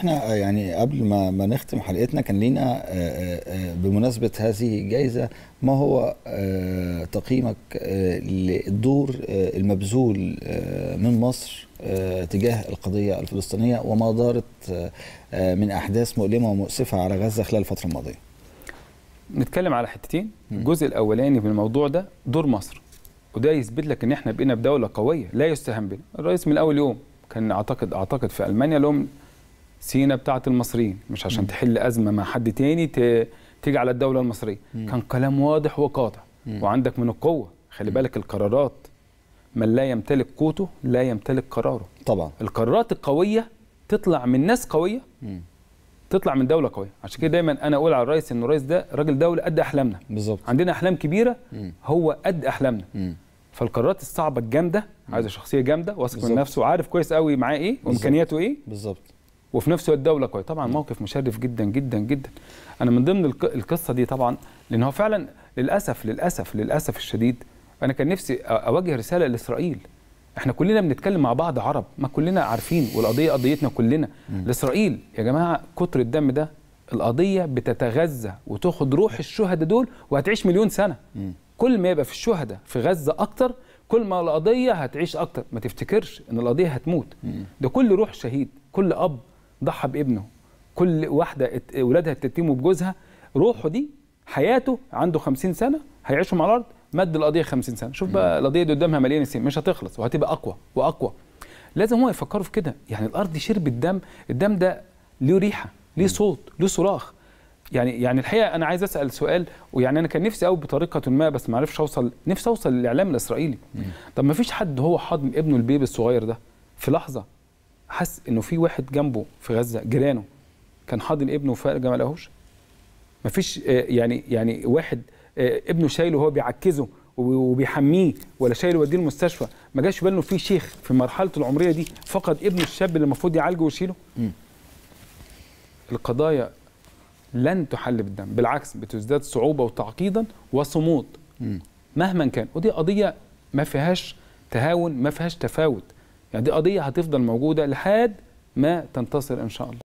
احنا آه، يعني قبل ما ما نختم حلقتنا كان لينا آه، آه، بمناسبه هذه الجائزه ما هو تقييمك للدور المبذول من مصر تجاه القضيه الفلسطينيه وما دارت من احداث مؤلمه ومؤسفه على غزه خلال الفتره الماضيه نتكلم على حتتين الجزء الاولاني من الموضوع ده دور مصر وده يثبت لك ان احنا بقينا بدوله قويه لا يستهان بنا الرئيس من اول يوم كان اعتقد اعتقد في المانيا لهم سينا بتاعت المصريين مش عشان تحل أزمة مع حد تاني تيجي على الدولة المصرية كان كلام واضح وقاطع وعندك من القوة خلي بالك القرارات من لا يمتلك قوته لا يمتلك قراره طبعا القرارات القوية تطلع من ناس قوية تطلع من دولة قوية عشان كده دايما أنا أقول على الرئيس إن الرئيس ده راجل دولة قد أحلامنا بالظبط عندنا أحلام كبيرة هو قد أحلامنا فالقرارات الصعبة الجامدة عايز شخصية جامدة واثق من نفسه وعارف كويس قوي معاه إيه وإمكانياته إيه بالظبط وفي نفس الوقت الدوله كويسه طبعا موقف مشرف جدا جدا جدا انا من ضمن القصه دي طبعا لان هو فعلا للاسف للاسف للاسف الشديد انا كان نفسي اوجه رساله لاسرائيل احنا كلنا بنتكلم مع بعض عرب ما كلنا عارفين والقضيه قضيتنا كلنا لاسرائيل يا جماعه كتر الدم ده القضيه بتتغذى وتاخد روح الشهداء دول وهتعيش مليون سنه كل ما يبقى في الشهداء في غزه اكتر كل ما القضيه هتعيش اكتر ما تفتكرش ان القضيه هتموت ده كل روح شهيد كل اب ضحى بابنه كل واحده اولادها اتتموا بجوزها روحه دي حياته عنده 50 سنه هيعيشوا مع الارض مد القضيه 50 سنه شوف بقى القضيه دي قدامها مليان سنين مش هتخلص وهتبقى اقوى واقوى لازم هو يفكروا في كده يعني الارض شربت شرب الدم الدم ده له ريحه ليه صوت ليه صراخ يعني يعني الحقيقه انا عايز اسال سؤال ويعني انا كان نفسي قوي بطريقه ما بس ما عرفش اوصل نفسي اوصل للاعلام الاسرائيلي طب ما فيش حد هو حاضن ابنه البيبي الصغير ده في لحظه حس انه في واحد جنبه في غزه جيرانه كان حاضن ابنه فجاه ما لقاهوش مفيش آه، يعني يعني واحد آه، ابنه شايله وهو بيعكزه وبيحميه ولا شايله يوديه المستشفى ما جاش باله في شيخ في مرحلته العمريه دي فقد ابنه الشاب اللي المفروض يعالجه ويشيله القضايا لن تحل بالدم بالعكس بتزداد صعوبه وتعقيدا وصمود مهما كان ودي قضيه ما فيهاش تهاون ما فيهاش تفاوت يعني دي قضية هتفضل موجودة لحد ما تنتصر إن شاء الله